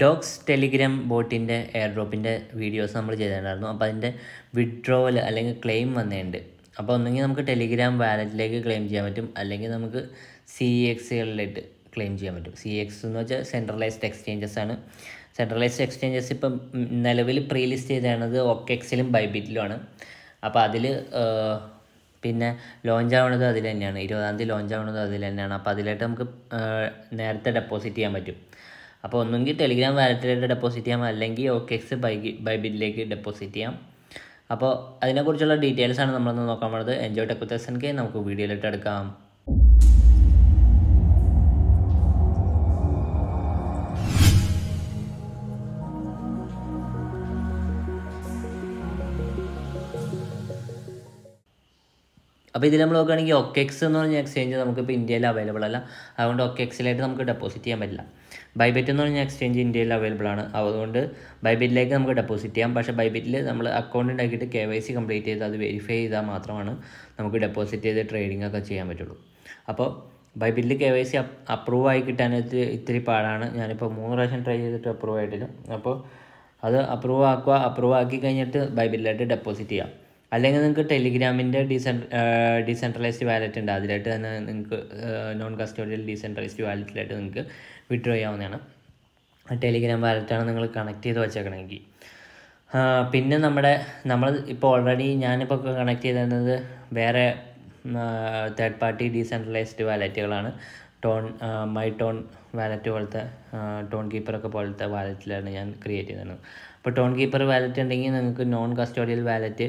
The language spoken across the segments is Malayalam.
ഡോഗ്സ് ടെലിഗ്രാം ബോട്ടിൻ്റെ എയർ ഡ്രോപ്പിൻ്റെ വീഡിയോസ് നമ്മൾ ചെയ്തിട്ടുണ്ടായിരുന്നു അപ്പോൾ അതിൻ്റെ വിഡ്രോവൽ അല്ലെങ്കിൽ ക്ലെയിം വന്നിട്ടുണ്ട് അപ്പോൾ ഒന്നെങ്കിൽ നമുക്ക് ടെലിഗ്രാം വാലറ്റിലേക്ക് ക്ലെയിം ചെയ്യാൻ പറ്റും അല്ലെങ്കിൽ നമുക്ക് സി എക്സുകളിലിട്ട് e ക്ലെയിം ചെയ്യാൻ പറ്റും സി എക്സ് e എന്ന് വെച്ചാൽ സെൻട്രലൈസ്ഡ് എക്സ്ചേഞ്ചസ് ആണ് സെൻട്രലൈസ്ഡ് എക്സ്ചേഞ്ചസ് ഇപ്പം നിലവിൽ പ്രീ ലിസ്റ്റ് ചെയ്തത് ഒക്കെക്സിലും ബൈബിറ്റിലുമാണ് അപ്പോൾ അതിൽ പിന്നെ ലോഞ്ച് ആവണതും അതിൽ തന്നെയാണ് ഇരുപതാം തീയതി ലോഞ്ച് ആവണതും അതിൽ തന്നെയാണ് അപ്പോൾ അതിലായിട്ട് നമുക്ക് നേരത്തെ ഡെപ്പോസിറ്റ് ചെയ്യാൻ പറ്റും അപ്പോൾ ഒന്നുകിൽ ടെലിഗ്രാം വാലറ്റിലേക്ക് ഡെപ്പോസിറ്റ് ചെയ്യാം അല്ലെങ്കിൽ ഓക്കെ എക്സ് ബൈബി ഡെപ്പോസിറ്റ് ചെയ്യാം അപ്പോൾ അതിനെക്കുറിച്ചുള്ള ഡീറ്റെയിൽസ് ആണ് നമ്മളൊന്ന് നോക്കാൻ പോണത് enjoy tech with S N K നമുക്ക് വീഡിയോയിലിട്ട് എടുക്കാം അപ്പോൾ ഇതിൽ നമ്മൾ നോക്കുകയാണെങ്കിൽ ഒക്കെക്സ് എന്ന് പറഞ്ഞ എക്സ്ചേഞ്ച് നമുക്ക് ഇപ്പോൾ ഇന്ത്യയിൽ അവൈലബിൾ അല്ല അതുകൊണ്ട് എക്സിലായിട്ട് നമുക്ക് ഡെപ്പോസിറ്റ് ചെയ്യാൻ പറ്റില്ല ബൈബിറ്റ് എന്ന് പറഞ്ഞ എക്സ്ചേഞ്ച് ഇന്ത്യയിൽ അവൈലബിൾ ആണ് അതുകൊണ്ട് ബൈബിറ്റിലേക്ക് നമുക്ക് ഡെപ്പോസിറ്റ് ചെയ്യാം പക്ഷേ ബൈബിറ്റിൽ നമ്മൾ അക്കൗണ്ട് ഉണ്ടാക്കിയിട്ട് കെ വൈ സി കംപ്ലീറ്റ് ചെയ്ത് അത് വെരിഫൈ ചെയ്താൽ മാത്രമാണ് നമുക്ക് ഡെപ്പോസിറ്റ് ചെയ്ത് ട്രേഡിംഗ് ഒക്കെ ചെയ്യാൻ പറ്റുള്ളൂ അപ്പോൾ ബൈബിറ്റിൽ കെ വൈ സി അപ്രൂവ് ആയി കിട്ടാനായിട്ട് ഇത്തിരി പാടാണ് ഞാനിപ്പോൾ മൂന്ന് പ്രാവശ്യം ട്രൈ ചെയ്തിട്ട് അപ്രൂവ് ആയിട്ടില്ല അപ്പോൾ അത് അപ്രൂവ് ആക്കുക അപ്രൂവ് ആക്കി കഴിഞ്ഞിട്ട് ബൈബിളിലായിട്ട് ഡെപ്പോസിറ്റ് ചെയ്യാം അല്ലെങ്കിൽ നിങ്ങൾക്ക് ടെലിഗ്രാമിൻ്റെ ഡീസെൻ ഡീസെൻട്രലൈസ്ഡ് വാലറ്റ് ഉണ്ട് അതിലായിട്ട് തന്നെ നിങ്ങൾക്ക് നോൺ കസ്റ്റോഡിയൽ ഡീസെൻട്രലൈസ്ഡ് വാലറ്റിലായിട്ട് നിങ്ങൾക്ക് വിഡ്രോ ചെയ്യാവുന്നതാണ് ടെലിഗ്രാം വാലറ്റാണ് നിങ്ങൾ കണക്ട് ചെയ്ത് വെച്ചേക്കണമെങ്കിൽ പിന്നെ നമ്മുടെ നമ്മൾ ഇപ്പോൾ ഓൾറെഡി ഞാനിപ്പോൾ കണക്ട് ചെയ്തിരുന്നത് വേറെ തേർഡ് പാർട്ടി ഡീസെൻട്രലൈസ്ഡ് വാലറ്റുകളാണ് ടോൺ മൈ ടോൺ വാലറ്റ് പോലത്തെ ടോൺ കീപ്പറൊക്കെ പോലത്തെ വാലറ്റിലാണ് ഞാൻ ക്രിയേറ്റ് ചെയ്തത് അപ്പോൾ ടോൺ കീപ്പർ വാലറ്റ് ഉണ്ടെങ്കിൽ നിങ്ങൾക്ക് നോൺ കസ്റ്റോഡിയൽ വാലറ്റ്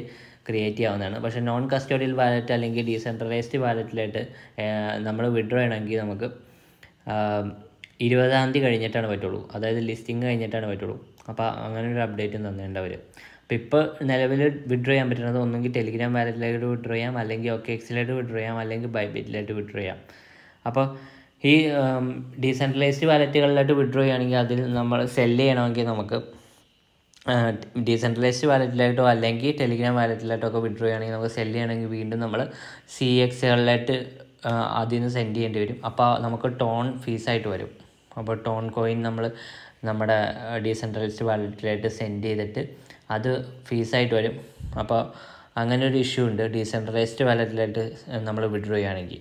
ക്രിയേറ്റ് ചെയ്യാവുന്നതാണ് പക്ഷേ നോൺ കസ്റ്റോഡിയൽ വാലറ്റ് അല്ലെങ്കിൽ ഡീസെൻട്രലൈസ്ഡ് വാലറ്റിലായിട്ട് നമ്മൾ വിഡ്രോ ചെയ്യണമെങ്കിൽ നമുക്ക് ഇരുപതാം തീയതി കഴിഞ്ഞിട്ടാണ് പറ്റുള്ളൂ അതായത് ലിസ്റ്റിംഗ് കഴിഞ്ഞിട്ടാണ് പറ്റുള്ളൂ അപ്പോൾ അങ്ങനെ ഒരു അപ്ഡേറ്റ് തന്നിട്ടുണ്ട് അവർ അപ്പോൾ ഇപ്പോൾ നിലവിൽ വിഡ്രോ ചെയ്യാൻ പറ്റുന്നത് ഒന്നുകിൽ ടെലിഗ്രാം വാലറ്റിലേക്ക് വിഡ്രോ ചെയ്യാം അല്ലെങ്കിൽ ഒക്കെ എക്സിലായിട്ട് വിഡ്രോ ചെയ്യാം അല്ലെങ്കിൽ ബൈബിറ്റിലായിട്ട് വിഡ്രോ ചെയ്യാം അപ്പോൾ ഈ ഡീസെൻട്രലൈസ്ഡ് വാലറ്റുകളിലായിട്ട് വിഡ്രോ ചെയ്യുകയാണെങ്കിൽ അതിൽ നമ്മൾ സെല് ചെയ്യണമെങ്കിൽ നമുക്ക് ഡീസെൻട്രലൈസ്ഡ് വാലറ്റിലായിട്ടോ അല്ലെങ്കിൽ ടെലിഗ്രാം വാലറ്റിലായിട്ടോ ഒക്കെ വിഡ്രോ ചെയ്യണമെങ്കിൽ നമുക്ക് സെല് ചെയ്യണമെങ്കിൽ വീണ്ടും നമ്മൾ സി എക്സുകളിലായിട്ട് അതിൽ നിന്ന് സെൻഡ് ചെയ്യേണ്ടി വരും അപ്പോൾ നമുക്ക് ടോൺ ഫീസായിട്ട് വരും അപ്പോൾ ടോൺ കോയിൻ നമ്മൾ നമ്മുടെ ഡീസെൻട്രലൈസ്ഡ് വാലറ്റിലായിട്ട് സെൻഡ് ചെയ്തിട്ട് അത് ഫീസായിട്ട് വരും അപ്പോൾ അങ്ങനെ ഒരു ഇഷ്യൂ ഉണ്ട് ഡീസെൻട്രലൈസ്ഡ് വാലറ്റിലായിട്ട് നമ്മൾ വിഡ്രോ ചെയ്യുകയാണെങ്കിൽ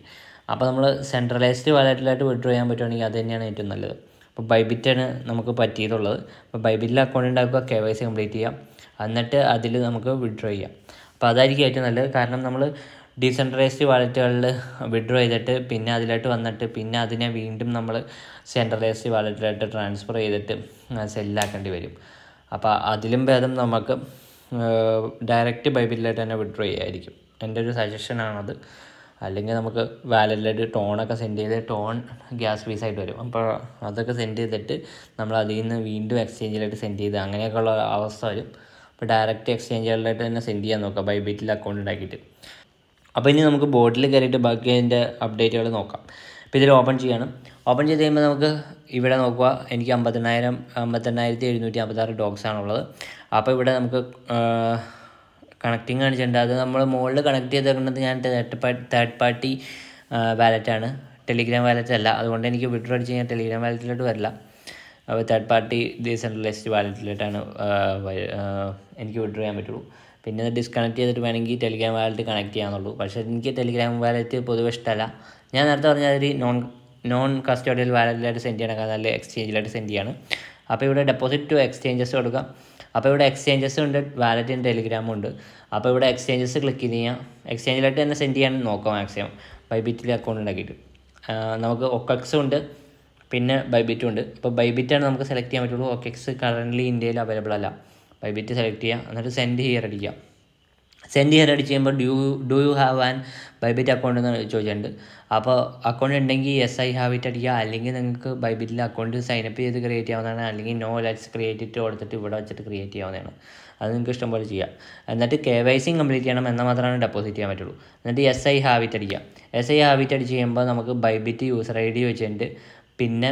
അപ്പോൾ നമ്മൾ സെൻട്രലൈസ്ഡ് വാലറ്റിലായിട്ട് വിഡ്രോ ചെയ്യാൻ പറ്റുവാണെങ്കിൽ അത് തന്നെയാണ് ഏറ്റവും നല്ലത് അപ്പോൾ ബൈബിറ്റാണ് നമുക്ക് പറ്റിയതുള്ളത് അപ്പോൾ ബൈബിറ്റിൽ അക്കൗണ്ട് ഉണ്ടാക്കുക കെ വൈ സി കംപ്ലീറ്റ് ചെയ്യാം എന്നിട്ട് അതിൽ നമുക്ക് വിഡ്രോ ചെയ്യാം അപ്പോൾ അതായിരിക്കും ഏറ്റവും നല്ലത് കാരണം നമ്മൾ ഡീസെൻട്രലൈസ്ഡ് വാലറ്റുകളിൽ വിഡ്രോ ചെയ്തിട്ട് പിന്നെ അതിലോട്ട് വന്നിട്ട് പിന്നെ അതിനെ വീണ്ടും നമ്മൾ സെൻട്രലൈസ്ഡ് വാലറ്റിലായിട്ട് ട്രാൻസ്ഫർ ചെയ്തിട്ട് സെല്ലാക്കേണ്ടി വരും അപ്പോൾ അതിലും ഭേദം നമുക്ക് ഡയറക്റ്റ് ബൈബിലായിട്ട് തന്നെ വിഡ്രോ ചെയ്യായിരിക്കും എൻ്റെ ഒരു സജഷനാണത് അല്ലെങ്കിൽ നമുക്ക് വാലറ്റിലായിട്ട് ടോണൊക്കെ സെൻഡ് ചെയ്ത് ടോൺ ഗ്യാസ് ഫീസ് ആയിട്ട് വരും അപ്പോൾ അതൊക്കെ സെൻഡ് ചെയ്തിട്ട് നമ്മൾ അതിൽ നിന്ന് വീണ്ടും എക്സ്ചേഞ്ചിലായിട്ട് സെൻഡ് ചെയ്ത് അങ്ങനെയൊക്കെയുള്ള അവസ്ഥ വരും അപ്പോൾ ഡയറക്റ്റ് എക്സ്ചേഞ്ചുകളിലായിട്ട് തന്നെ സെൻഡ് ചെയ്യാൻ നോക്കുക ബൈബിറ്റിൽ അക്കൗണ്ട് ഉണ്ടാക്കിയിട്ട് അപ്പോൾ ഇനി നമുക്ക് ബോർഡിൽ കയറിയിട്ട് ബാക്കി അതിൻ്റെ അപ്ഡേറ്റുകൾ നോക്കാം അപ്പോൾ ഇതിൽ ഓപ്പൺ ചെയ്യണം ഓപ്പൺ ചെയ്ത് കഴിയുമ്പോൾ നമുക്ക് ഇവിടെ നോക്കുക എനിക്ക് അമ്പത്തെണ്ണായിരം അമ്പത്തെണ്ണായിരത്തി എഴുന്നൂറ്റി അമ്പത്താറ് ഡോഗ്സ് ആണുള്ളത് അപ്പോൾ ഇവിടെ നമുക്ക് കണക്റ്റിംഗ് കാണിച്ചിട്ടുണ്ട് അത് നമ്മൾ മുകളിൽ കണക്ട് ചെയ്തേക്കുന്നത് ഞാൻ തേർഡ് പാർട്ടി വാലറ്റാണ് ടെലിഗ്രാം വാലറ്റ് അല്ല അതുകൊണ്ട് എനിക്ക് വിഡ്രോ അടിച്ച് കഴിഞ്ഞാൽ ടെലിഗ്രാം വാലറ്റിലോട്ട് വരില്ല തേർഡ് പാർട്ടി ഡീസെൻട്രലൈസ്ഡ് വാലറ്റിലായിട്ടാണ് എനിക്ക് വിഡ്രോ ചെയ്യാൻ പറ്റുള്ളൂ പിന്നെ അത് ഡിസ്കണക്ട് ചെയ്തിട്ട് വേണമെങ്കിൽ ടെലിഗ്രാം വാലറ്റ് കണക്ട് ചെയ്യാമെന്നുള്ളൂ പക്ഷേ എനിക്ക് ടെലിഗ്രാം വാലറ്റ് പൊതുവെ ഇഷ്ടമല്ല ഞാൻ നേരത്തെ പറഞ്ഞ ഒരു നോൺ നോൺ കസ്റ്റോഡിയൽ വാലറ്റിലായിട്ട് സെൻഡ് ചെയ്യണം നല്ല എക്സ്ചേഞ്ചിലായിട്ട് സെൻഡ് ചെയ്യാണ് അപ്പോൾ ഇവിടെ ഡെപ്പോസിറ്റ് ടു എക്സ്ചേഞ്ചസ് കൊടുക്കാം അപ്പോൾ ഇവിടെ എക്സ്ചേഞ്ചസ് ഉണ്ട് ഉണ്ട് ടെലിഗ്രാമും ഉണ്ട് അപ്പോൾ ഇവിടെ എക്സ്ചേഞ്ചസ് ക്ലിക്ക് ചെയ്ത് കഴിഞ്ഞാൽ എക്സ്ചേഞ്ചിലായിട്ട് തന്നെ സെൻഡ് ചെയ്യാൻ നോക്കാം മാക്സിമം ബൈബിറ്റിൽ അക്കൗണ്ട് ഉണ്ടാക്കിയിട്ട് നമുക്ക് ഒക്കക്സും ഉണ്ട് പിന്നെ ബൈബിറ്റും ഉണ്ട് ഇപ്പോൾ ബൈബിറ്റാണ് നമുക്ക് സെലക്ട് ചെയ്യാൻ പറ്റുള്ളൂ ഓക്കെക്സ് കറൻ്റ്ലി ഇന്ത്യയിൽ അവൈലബിൾ അല്ല ബൈബിറ്റ് സെലക്ട് ചെയ്യുക എന്നിട്ട് സെൻഡ് ഹിയർ അടിക്കുക സെൻഡ് ഹിയർ അടിച്ച് കഴിയുമ്പോൾ do do you have an Bybit account എന്ന് ചോദിച്ചിട്ടുണ്ട് അപ്പോൾ അക്കൗണ്ട് ഉണ്ടെങ്കിൽ എസ് ഐ ഹാവ് ഇറ്റ് അടിക്കുക അല്ലെങ്കിൽ നിങ്ങൾക്ക് ബൈബിറ്റിൽ അക്കൗണ്ട് സൈനപ്പ് ചെയ്ത് ക്രിയേറ്റ് ചെയ്യാവുന്നതാണ് അല്ലെങ്കിൽ നോ ലെറ്റ്സ് ക്രിയേറ്റ് ഇട്ട് കൊടുത്തിട്ട് ഇവിടെ വെച്ചിട്ട് ക്രിയേറ്റ് ചെയ്യാവുന്നതാണ് അത് നിങ്ങൾക്ക് ഇഷ്ടംപോലെ ചെയ്യാം എന്നിട്ട് കെ വൈ സിയും കംപ്ലീറ്റ് ചെയ്യണം എന്നാൽ മാത്രമാണ് ഡെപ്പോസിറ്റ് ചെയ്യാൻ പറ്റുള്ളൂ എന്നിട്ട് എസ് ഐ ഹാവ് ഇറ്റ് അടിക്കുക എസ് ഐ ഹാവ് ഇറ്റ് അടിച്ച് കഴിയുമ്പോൾ നമുക്ക് ബൈബിറ്റ് യൂസർ ഐ ഡി വെച്ചിട്ട് പിന്നെ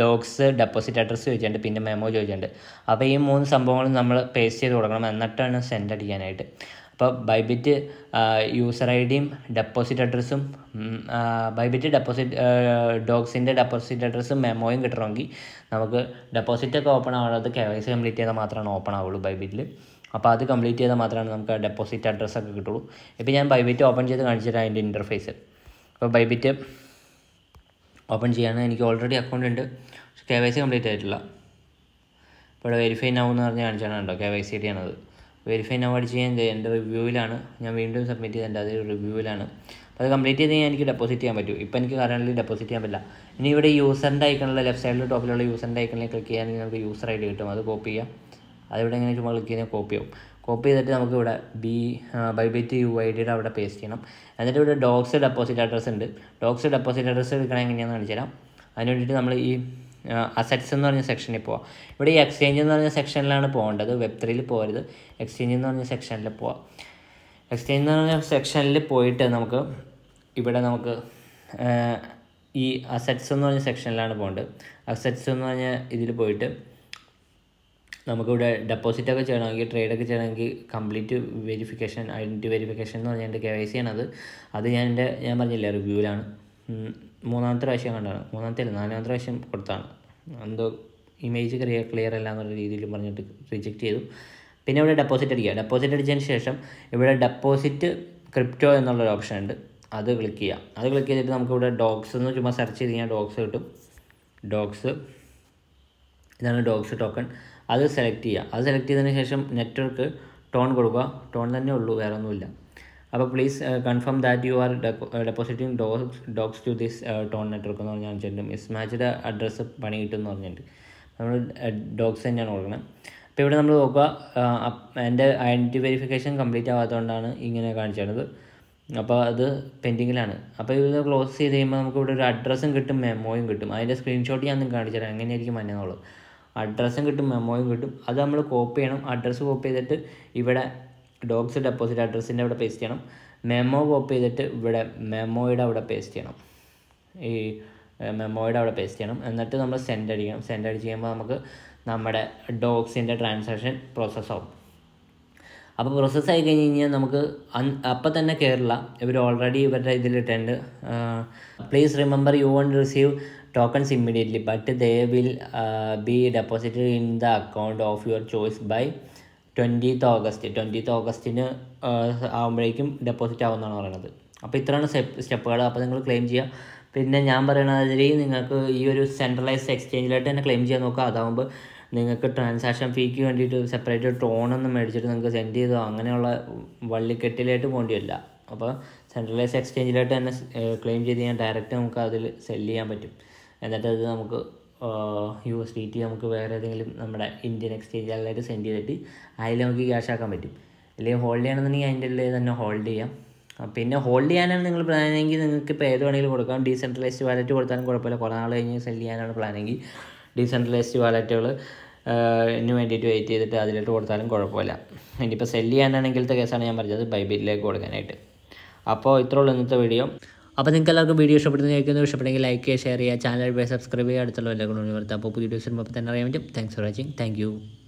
ഡോഗ്സ് ഡെപ്പോസിറ്റ് അഡ്രസ്സ് ചോദിച്ചിട്ടുണ്ട് പിന്നെ മെമോ ചോദിച്ചിട്ടുണ്ട് അപ്പോൾ ഈ മൂന്ന് സംഭവങ്ങളും നമ്മൾ പേസ്റ്റ് ചെയ്ത് കൊടുക്കണം എന്നിട്ടാണ് സെൻഡ് അടിക്കാനായിട്ട് അപ്പോൾ ബൈബിറ്റ് യൂസർ ഐ ഡിയും ഡെപ്പോസിറ്റ് അഡ്രസ്സും ബൈബിറ്റ് ഡെപ്പോസിറ്റ് ഡോഗ്സിൻ്റെ ഡെപ്പോസിറ്റ് അഡ്രസ്സും മെമ്മോയും കിട്ടണമെങ്കിൽ നമുക്ക് ഡെപ്പോസിറ്റ് ഒക്കെ ഓപ്പൺ ആവുള്ളത് കെ വൈ സി കംപ്ലീറ്റ് ചെയ്താൽ മാത്രമാണ് ഓപ്പൺ ആവുള്ളൂ ബൈബിറ്റിൽ അപ്പോൾ അത് കംപ്ലീറ്റ് ചെയ്താൽ മാത്രമാണ് നമുക്ക് ഡെപ്പോസിറ്റ് അഡ്രസ്സൊക്കെ കിട്ടുള്ളൂ ഇപ്പോൾ ഞാൻ ബൈബിറ്റ് ഓപ്പൺ ചെയ്ത് കാണിച്ചിട്ടാണ് അതിൻ്റെ ഇൻ്റർഫേസ് അപ്പോൾ ബൈബിറ്റ് ഓപ്പൺ ചെയ്യാണ് എനിക്ക് ഓൾറെഡി അക്കൗണ്ട് ഉണ്ട് കെ വൈ സി കംപ്ലീറ്റ് ആയിട്ടില്ല അപ്പോൾ ഇവിടെ വെരിഫൈ നൗ എന്ന് പറഞ്ഞ് കാണിച്ചാണ് കേട്ടോ കെ വൈ സി ആണത് വെരിഫൈ നൗ അടിച്ച് ഞാൻ എൻ്റെ റിവ്യൂവിലാണ് ഞാൻ വീണ്ടും സബ്മിറ്റ് ചെയ്ത് എൻ്റെ അതേ റിവ്യൂവിലാണ് അപ്പോൾ അത് കംപ്ലീറ്റ് ചെയ്ത് കഴിഞ്ഞാൽ എനിക്ക് ഡെപ്പോസിറ്റ് ചെയ്യാൻ പറ്റും ഇപ്പോൾ എനിക്ക് കറൻ്റ് ഡെപ്പോസിറ്റ് ചെയ്യാൻ പറ്റില്ല ഇനി ഇവിടെ യൂസറിൻ്റെ ഐക്കണിലെ ലെഫ്റ്റ് സൈഡിൽ ടോപ്പിലുള്ള യൂസറിൻ്റെ ഐക്കണിൽ ക്ലിക്ക് ചെയ്യാൻ നിങ്ങൾക്ക് യൂസർ ഐ ഡി കിട്ടും അത് കോപ്പി ചെയ്യാം അതിവിടെ ഇങ്ങനെ ചുമ്മാ ക്ലിക്ക് ചെയ്താൽ കോപ്പി ആവും കോപ്പി ചെയ്തിട്ട് നമുക്ക് ഇവിടെ ബി ബൈബിറ്റ് യു ഐ ഡിയുടെ അവിടെ പേസ്റ്റ് ചെയ്യണം എന്നിട്ട് ഇവിടെ ഡോക്സ് ഡെപ്പോസിറ്റ് അഡ്രസ്സ് ഉണ്ട് ഡോക്സ് ഡെപ്പോസിറ്റ് അഡ്രസ്സ് എടുക്കണം എങ്ങനെയാണെന്ന് തരാം അതിന് വേണ്ടിയിട്ട് നമ്മൾ ഈ അസറ്റ്സ് എന്ന് പറഞ്ഞ സെക്ഷനിൽ പോവാം ഇവിടെ ഈ എക്സ്ചേഞ്ച് എന്ന് പറഞ്ഞ സെക്ഷനിലാണ് പോകേണ്ടത് വെബ് ത്രീയിൽ പോകരുത് എക്സ്ചേഞ്ച് എന്ന് പറഞ്ഞ സെക്ഷനിൽ പോവാം എക്സ്ചേഞ്ച് എന്ന് പറഞ്ഞ സെക്ഷനിൽ പോയിട്ട് നമുക്ക് ഇവിടെ നമുക്ക് ഈ അസറ്റ്സ് എന്ന് പറഞ്ഞ സെക്ഷനിലാണ് പോകേണ്ടത് അസറ്റ്സ് എന്ന് പറഞ്ഞ ഇതിൽ പോയിട്ട് നമുക്കിവിടെ ഡെപ്പോസിറ്റൊക്കെ ചെയ്യണമെങ്കിൽ ട്രേഡൊക്കെ ചെയ്യണമെങ്കിൽ കംപ്ലീറ്റ് വെരിഫിക്കേഷൻ ഐഡൻറ്റി വെരിഫിക്കേഷൻ എന്ന് പറഞ്ഞാൽ എൻ്റെ കെ വൈ സി ആണത് അത് ഞാൻ എൻ്റെ ഞാൻ പറഞ്ഞില്ലേ റിവ്യൂവിലാണ് മൂന്നാമത്തെ പ്രാവശ്യം കണ്ടാണ് മൂന്നാമത്തെ അല്ല നാലാമത്തെ പ്രാവശ്യം കൊടുത്താണ് എന്തോ ഇമേജ് ക്ലിയർ ക്ലിയർ അല്ല എന്നുള്ള രീതിയിൽ പറഞ്ഞിട്ട് റിജക്റ്റ് ചെയ്തു പിന്നെ ഇവിടെ ഡെപ്പോസിറ്റ് അടിക്കുക ഡെപ്പോസിറ്റ് അടിച്ചതിന് ശേഷം ഇവിടെ ഡെപ്പോസിറ്റ് ക്രിപ്റ്റോ എന്നുള്ളൊരു ഓപ്ഷൻ ഉണ്ട് അത് ക്ലിക്ക് ചെയ്യുക അത് ക്ലിക്ക് ചെയ്തിട്ട് നമുക്കിവിടെ ഡോക്സ് എന്ന് ചുമ്മാ സെർച്ച് ചെയ്ത് കഴിഞ്ഞാൽ ഡോക്സ് കിട്ടും ഡോക്സ് ഇതാണ് ഡോക്സ് ടോക്കൺ അത് സെലക്ട് ചെയ്യുക അത് സെലക്ട് ചെയ്തതിന് ശേഷം നെറ്റ്വർക്ക് ടോൺ കൊടുക്കുക ടോൺ തന്നെ ഉള്ളൂ വേറെ ഒന്നുമില്ല അപ്പോൾ please confirm that you are depositing dogs dogs to this Ton network എന്ന് പറഞ്ഞാൽ വെച്ചിട്ടുണ്ട് മിസ്മാച്ച്ഡ് അഡ്രസ്സ് പണി കിട്ടും എന്ന് പറഞ്ഞിട്ടുണ്ട് നമ്മൾ ഡോക്സ് uh, തന്നെയാണ് കൊടുക്കുന്നത് അപ്പോൾ ഇവിടെ നമ്മൾ നോക്കുക uh, എൻ്റെ ഐഡൻറ്റി വെരിഫിക്കേഷൻ കംപ്ലീറ്റ് ആവാത്തതുകൊണ്ടാണ് ഇങ്ങനെ കാണിച്ചത് അപ്പോൾ അത് പെൻഡിങ്ങിലാണ് അപ്പോൾ ഇത് ക്ലോസ് ചെയ്ത് കഴിയുമ്പോൾ നമുക്ക് ഇവിടെ ഒരു അഡ്രസ്സും കിട്ടും മെമ്മോയും കിട്ടും അതിൻ്റെ സ്ക്രീൻഷോട്ട് ഞാൻ നിങ്ങൾക്ക് കാണിച്ചു തരാം എങ്ങനെയായിരിക്കും മഞ്ഞെന്നുള്ളത് അഡ്രസ്സും കിട്ടും മെമ്മോയും കിട്ടും അത് നമ്മൾ കോപ്പി ചെയ്യണം അഡ്രസ്സ് കോപ്പി ചെയ്തിട്ട് ഇവിടെ ഡോക്സ് ഡെപ്പോസിറ്റ് അഡ്രസ്സിൻ്റെ അവിടെ പേസ്റ്റ് ചെയ്യണം മെമ്മോ കോപ്പി ചെയ്തിട്ട് ഇവിടെ മെമ്മോയുടെ അവിടെ പേസ്റ്റ് ചെയ്യണം ഈ മെമ്മോയുടെ അവിടെ പേസ്റ്റ് ചെയ്യണം എന്നിട്ട് നമ്മൾ സെൻഡ് അടിക്കണം സെൻഡ് അടിച്ച് കഴിയുമ്പോൾ നമുക്ക് നമ്മുടെ ഡോക്സിൻ്റെ ട്രാൻസാക്ഷൻ ആവും അപ്പോൾ ആയി കഴിഞ്ഞ് കഴിഞ്ഞാൽ നമുക്ക് അപ്പം തന്നെ കയറില്ല ഇവർ ഓൾറെഡി ഇവരുടെ ഇതിലിട്ടുണ്ട് please remember you won't receive tokens immediately but they will uh, be in the account of your choice by by twentieth August twentieth ഓഗസ്റ്റിന് ആകുമ്പോഴേക്കും ഡെപ്പോസിറ്റ് ആകുമെന്നാണ് പറയുന്നത് അപ്പോൾ ഇത്രയാണ് സ്റ്റെപ്പുകൾ അപ്പോൾ നിങ്ങൾ ക്ലെയിം ചെയ്യുക പിന്നെ ഞാൻ പറയുന്ന നിങ്ങൾക്ക് ഈ ഒരു സെൻട്രലൈസ്ഡ് എക്സ്ചേഞ്ചിലായിട്ട് തന്നെ ക്ലെയിം ചെയ്യാൻ നോക്കുക അതാകുമ്പോൾ നിങ്ങൾക്ക് ട്രാൻസാക്ഷൻ ഫീക്ക് വേണ്ടിയിട്ട് സെപ്പറേറ്റ് ടോണൊന്നും മേടിച്ചിട്ട് നിങ്ങൾക്ക് സെൻഡ് ചെയ്തോ അങ്ങനെയുള്ള വള്ളിക്കെട്ടിലായിട്ട് പോകേണ്ടി വരില്ല അപ്പോൾ സെൻട്രലൈസ് എക്സ്ചേഞ്ചിലായിട്ട് തന്നെ ക്ലെയിം ചെയ്ത് കഴിഞ്ഞാൽ ഡയറക്റ്റ് നമുക്ക് അതിൽ സെല് ചെയ്യാൻ പറ്റും എന്നിട്ട് അത് നമുക്ക് യു എസ് ഡി ടി നമുക്ക് വേറെ ഏതെങ്കിലും നമ്മുടെ ഇന്ത്യൻ എക്സ്ചേഞ്ചുകളിലേക്ക് സെൻഡ് ചെയ്തിട്ട് അതിൽ നമുക്ക് ക്യാഷ് ആക്കാൻ പറ്റും അല്ലെങ്കിൽ ഹോൾഡ് ചെയ്യണമെന്നുണ്ടെങ്കിൽ അതിൻ്റെ ഉള്ളിൽ തന്നെ ഹോൾഡ് ചെയ്യാം പിന്നെ ഹോൾഡ് ചെയ്യാനാണ് നിങ്ങൾ പ്ലാനെങ്കിൽ നിങ്ങൾക്ക് ഇപ്പോൾ ഏത് വേണമെങ്കിലും കൊടുക്കാം ഡീസെൻട്രലൈസ്ഡ് വാലറ്റ് കൊടുത്താലും കുഴപ്പമില്ല കുറേ നാൾ കഴിഞ്ഞ് സെൽ ചെയ്യാനാണ് പ്ലാനെങ്കിൽ ഡീസെൻട്രലൈസ്ഡ് വാലറ്റുകൾ ഇന്ന് വേണ്ടിയിട്ട് വെയിറ്റ് ചെയ്തിട്ട് അതിലോട്ട് കൊടുത്താലും കുഴപ്പമില്ല ഇനിയിപ്പോൾ സെൽ ചെയ്യാനാണെങ്കിലത്തെ കേസാണ് ഞാൻ പറഞ്ഞത് ബൈബിറ്റിലേക്ക് കൊടുക്കാനായിട്ട് അപ്പോൾ ഇത്രയുള്ള ഇന്നത്തെ വീഡിയോ അപ്പോൾ നിങ്ങൾക്ക് എല്ലാവർക്കും വീഡിയോ ഇഷ്ടപ്പെടുന്ന കേൾക്കുന്നത് ഇഷ്ടപ്പെടുമെങ്കിൽ ലൈക്ക് ചെയ്യുക ഷെയർ ചെയ്യുക ചാനൽ സബ്സ്ക്രൈബ് ചെയ്യുക അടുത്തുള്ള എല്ലാ വരുത്താം അപ്പോൾ പുതിയ വീഡിയോസ് വരുമ്പോൾ തന്നെ അറിയാൻ പറ്റും താങ്ക്സ് ഫോർ വാച്ചിങ് താങ്ക്